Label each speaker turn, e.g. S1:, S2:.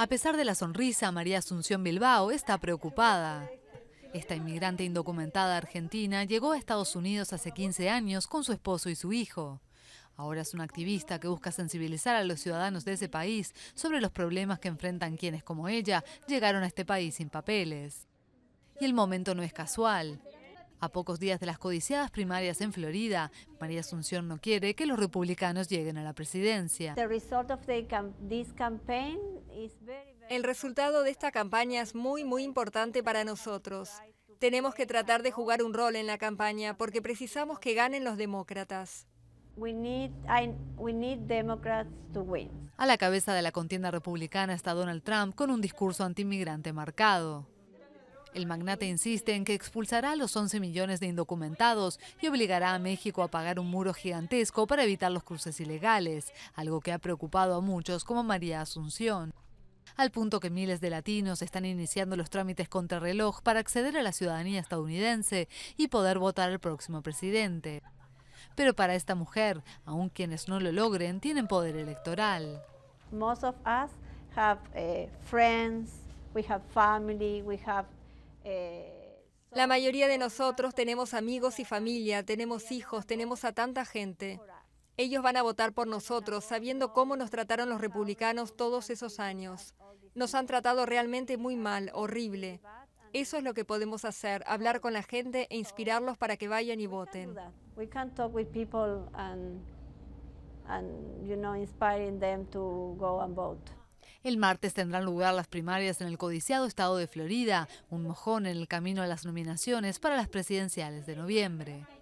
S1: A pesar de la sonrisa, María Asunción Bilbao está preocupada. Esta inmigrante indocumentada argentina llegó a Estados Unidos hace 15 años con su esposo y su hijo. Ahora es una activista que busca sensibilizar a los ciudadanos de ese país sobre los problemas que enfrentan quienes como ella llegaron a este país sin papeles. Y el momento no es casual. A pocos días de las codiciadas primarias en Florida, María Asunción no quiere que los republicanos lleguen a la presidencia.
S2: El resultado de esta campaña es muy, muy importante para nosotros. Tenemos que tratar de jugar un rol en la campaña porque precisamos que ganen los demócratas.
S1: A la cabeza de la contienda republicana está Donald Trump con un discurso antimigrante marcado. El magnate insiste en que expulsará a los 11 millones de indocumentados y obligará a México a pagar un muro gigantesco para evitar los cruces ilegales, algo que ha preocupado a muchos como María Asunción al punto que miles de latinos están iniciando los trámites contrarreloj para acceder a la ciudadanía estadounidense y poder votar al próximo presidente. Pero para esta mujer, aun quienes no lo logren, tienen poder electoral.
S2: Eh, friends, we have family, we have eh, La mayoría de nosotros tenemos amigos y familia, tenemos hijos, tenemos a tanta gente. Ellos van a votar por nosotros, sabiendo cómo nos trataron los republicanos todos esos años. Nos han tratado realmente muy mal, horrible. Eso es lo que podemos hacer, hablar con la gente e inspirarlos para que vayan y voten.
S1: El martes tendrán lugar las primarias en el codiciado estado de Florida, un mojón en el camino a las nominaciones para las presidenciales de noviembre.